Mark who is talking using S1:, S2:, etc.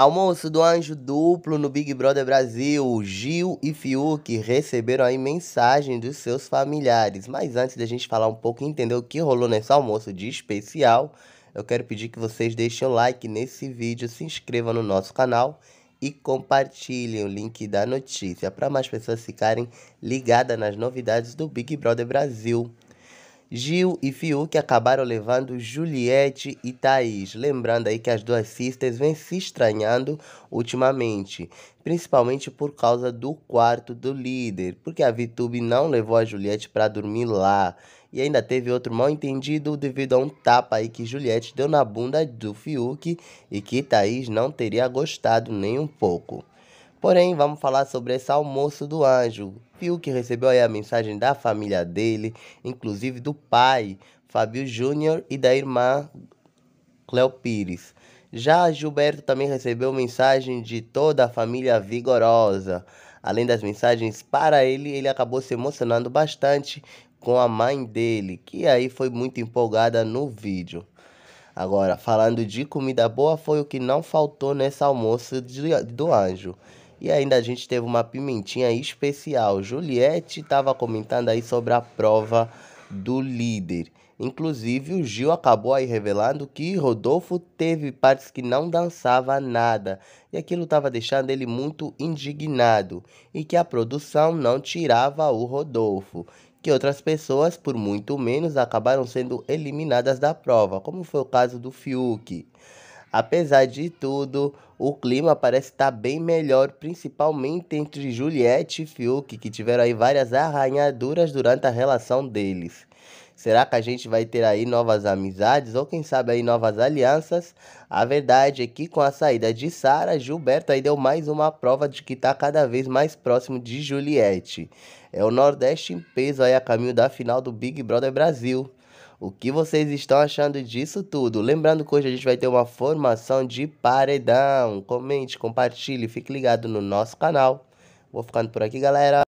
S1: Almoço do anjo duplo no Big Brother Brasil. Gil e Fiuk receberam aí mensagem dos seus familiares. Mas antes da gente falar um pouco e entender o que rolou nesse almoço de especial, eu quero pedir que vocês deixem o um like nesse vídeo, se inscrevam no nosso canal e compartilhem o link da notícia para mais pessoas ficarem ligadas nas novidades do Big Brother Brasil. Gil e Fiuk acabaram levando Juliette e Thaís, lembrando aí que as duas sisters vêm se estranhando ultimamente, principalmente por causa do quarto do líder, porque a Vitube não levou a Juliette para dormir lá. E ainda teve outro mal entendido devido a um tapa aí que Juliette deu na bunda do Fiuk e que Thaís não teria gostado nem um pouco. Porém, vamos falar sobre esse almoço do anjo. Viu que recebeu aí a mensagem da família dele, inclusive do pai, Fábio Júnior, e da irmã Cleo Pires. Já Gilberto também recebeu mensagem de toda a família vigorosa. Além das mensagens para ele, ele acabou se emocionando bastante com a mãe dele, que aí foi muito empolgada no vídeo. Agora, falando de comida boa, foi o que não faltou nesse almoço de, do anjo. E ainda a gente teve uma pimentinha especial. Juliette estava comentando aí sobre a prova do líder. Inclusive, o Gil acabou aí revelando que Rodolfo teve partes que não dançava nada, e aquilo estava deixando ele muito indignado, e que a produção não tirava o Rodolfo, que outras pessoas, por muito menos, acabaram sendo eliminadas da prova, como foi o caso do Fiuk. Apesar de tudo, o clima parece estar tá bem melhor, principalmente entre Juliette e Fiuk, que tiveram aí várias arranhaduras durante a relação deles. Será que a gente vai ter aí novas amizades ou quem sabe aí novas alianças? A verdade é que com a saída de Sara, Gilberto aí deu mais uma prova de que está cada vez mais próximo de Juliette. É o Nordeste em peso aí a caminho da final do Big Brother Brasil. O que vocês estão achando disso tudo? Lembrando que hoje a gente vai ter uma formação de paredão. Comente, compartilhe, fique ligado no nosso canal. Vou ficando por aqui, galera.